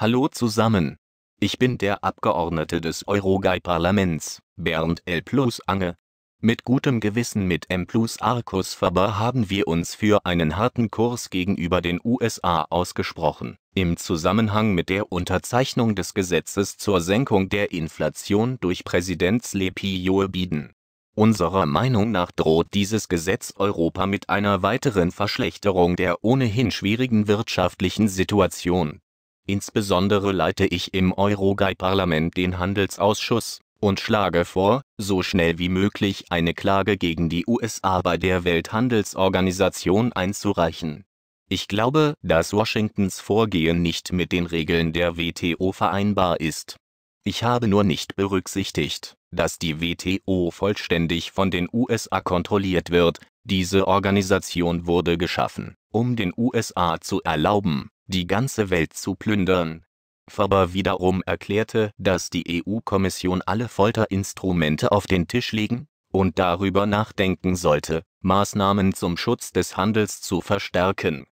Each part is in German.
Hallo zusammen. Ich bin der Abgeordnete des Euroguy-Parlaments, Bernd L. Plus Ange. Mit gutem Gewissen mit M. Plus Arcus Faber haben wir uns für einen harten Kurs gegenüber den USA ausgesprochen. Im Zusammenhang mit der Unterzeichnung des Gesetzes zur Senkung der Inflation durch Präsident Slepi Joe Biden. Unserer Meinung nach droht dieses Gesetz Europa mit einer weiteren Verschlechterung der ohnehin schwierigen wirtschaftlichen Situation. Insbesondere leite ich im Euroguide-Parlament den Handelsausschuss und schlage vor, so schnell wie möglich eine Klage gegen die USA bei der Welthandelsorganisation einzureichen. Ich glaube, dass Washingtons Vorgehen nicht mit den Regeln der WTO vereinbar ist. Ich habe nur nicht berücksichtigt, dass die WTO vollständig von den USA kontrolliert wird. Diese Organisation wurde geschaffen, um den USA zu erlauben, die ganze Welt zu plündern. Faber wiederum erklärte, dass die EU-Kommission alle Folterinstrumente auf den Tisch legen und darüber nachdenken sollte, Maßnahmen zum Schutz des Handels zu verstärken.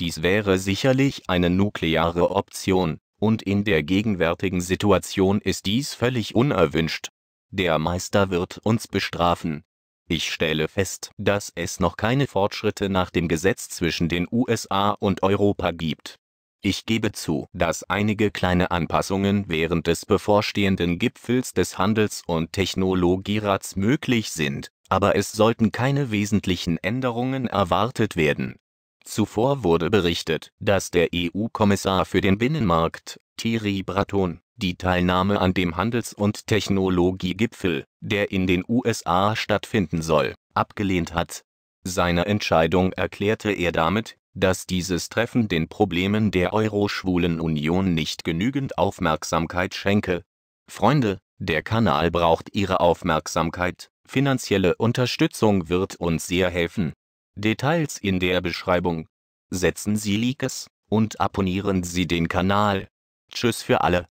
Dies wäre sicherlich eine nukleare Option, und in der gegenwärtigen Situation ist dies völlig unerwünscht. Der Meister wird uns bestrafen. Ich stelle fest, dass es noch keine Fortschritte nach dem Gesetz zwischen den USA und Europa gibt. Ich gebe zu, dass einige kleine Anpassungen während des bevorstehenden Gipfels des Handels und Technologierats möglich sind, aber es sollten keine wesentlichen Änderungen erwartet werden. Zuvor wurde berichtet, dass der EU-Kommissar für den Binnenmarkt, Thierry Breton, die Teilnahme an dem Handels- und Technologiegipfel, der in den USA stattfinden soll, abgelehnt hat. Seine Entscheidung erklärte er damit dass dieses Treffen den Problemen der Euroschwulen Union nicht genügend Aufmerksamkeit schenke. Freunde, der Kanal braucht Ihre Aufmerksamkeit, finanzielle Unterstützung wird uns sehr helfen. Details in der Beschreibung. Setzen Sie Likes und abonnieren Sie den Kanal. Tschüss für alle.